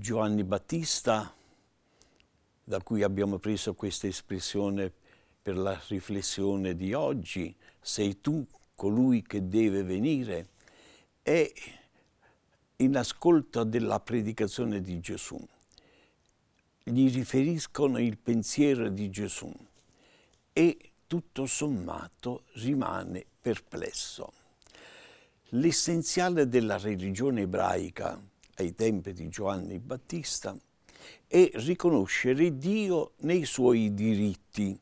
Giovanni Battista, da cui abbiamo preso questa espressione per la riflessione di oggi, sei tu colui che deve venire, è in ascolto della predicazione di Gesù. Gli riferiscono il pensiero di Gesù e tutto sommato rimane perplesso. L'essenziale della religione ebraica, ai tempi di Giovanni Battista, è riconoscere Dio nei suoi diritti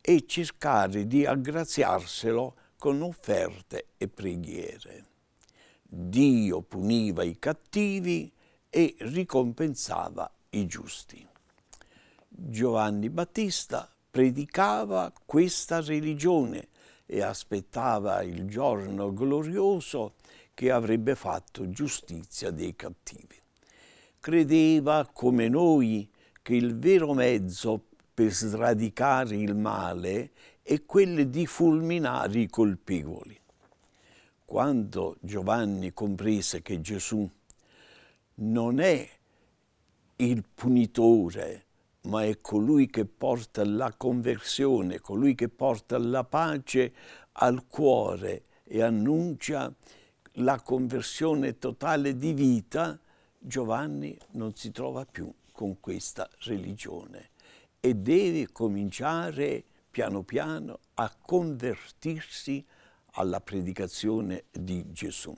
e cercare di aggraziarselo con offerte e preghiere. Dio puniva i cattivi e ricompensava i giusti. Giovanni Battista predicava questa religione e aspettava il giorno glorioso che avrebbe fatto giustizia dei cattivi. Credeva, come noi, che il vero mezzo per sradicare il male è quello di fulminare i colpevoli. Quando Giovanni comprese che Gesù non è il punitore, ma è colui che porta la conversione, colui che porta la pace al cuore e annuncia la conversione totale di vita, Giovanni non si trova più con questa religione e deve cominciare piano piano a convertirsi alla predicazione di Gesù.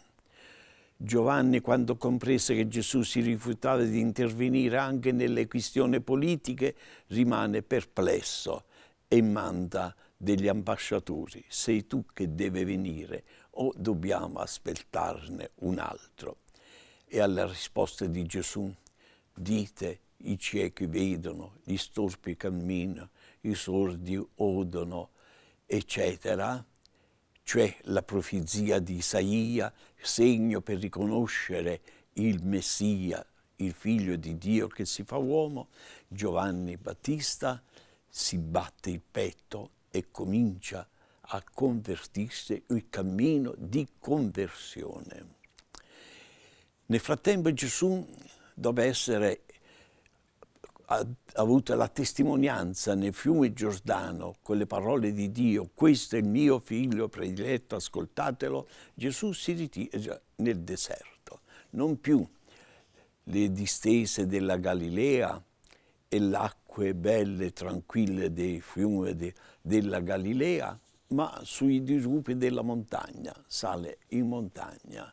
Giovanni, quando comprese che Gesù si rifiutava di intervenire anche nelle questioni politiche, rimane perplesso e manda degli ambasciatori. Sei tu che deve venire o dobbiamo aspettarne un altro? E alla risposta di Gesù, dite i ciechi vedono, gli storpi camminano, i sordi odono, eccetera. Cioè la profezia di Isaia, segno per riconoscere il Messia, il figlio di Dio che si fa uomo, Giovanni Battista si batte il petto e comincia a a convertirsi, il cammino di conversione. Nel frattempo Gesù doveva essere ha avuto la testimonianza nel fiume Giordano con le parole di Dio, questo è il mio figlio prediletto, ascoltatelo, Gesù si ritira nel deserto, non più le distese della Galilea e l'acque belle, tranquille dei fiumi de, della Galilea, ma sui disrupi della montagna, sale in montagna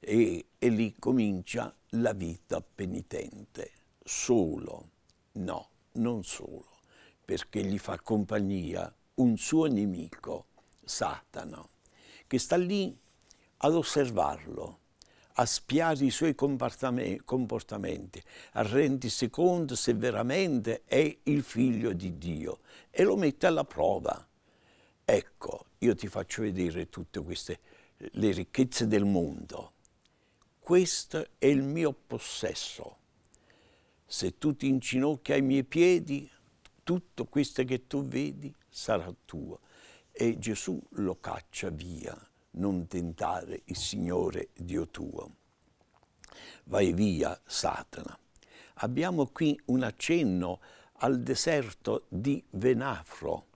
e, e lì comincia la vita penitente, solo, no, non solo, perché gli fa compagnia un suo nemico, Satana, che sta lì ad osservarlo, a spiare i suoi comportamenti, a rendersi conto se veramente è il figlio di Dio e lo mette alla prova. Ecco, io ti faccio vedere tutte queste, le ricchezze del mondo. Questo è il mio possesso. Se tu ti incinocchi ai miei piedi, tutto questo che tu vedi sarà tuo. E Gesù lo caccia via, non tentare il Signore Dio tuo. Vai via, Satana. Abbiamo qui un accenno al deserto di Venafro,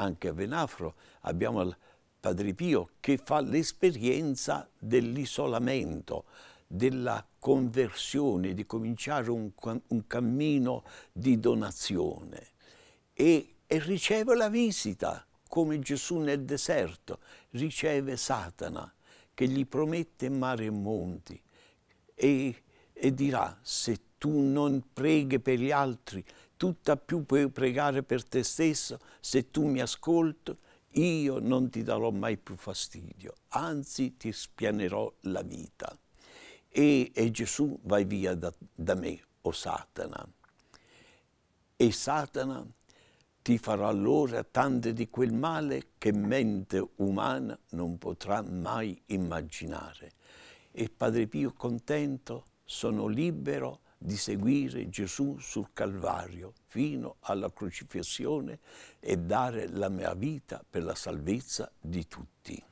anche a Venafro, abbiamo il Padre Pio che fa l'esperienza dell'isolamento, della conversione, di cominciare un, un cammino di donazione e, e riceve la visita, come Gesù nel deserto, riceve Satana che gli promette mare e monti e e dirà se tu non preghi per gli altri, tutta più puoi pregare per te stesso, se tu mi ascolti, io non ti darò mai più fastidio, anzi ti spianerò la vita. E, e Gesù vai via da, da me, o oh Satana. E Satana ti farà allora tante di quel male che mente umana non potrà mai immaginare. E Padre Pio contento sono libero di seguire Gesù sul Calvario fino alla crocifissione e dare la mia vita per la salvezza di tutti.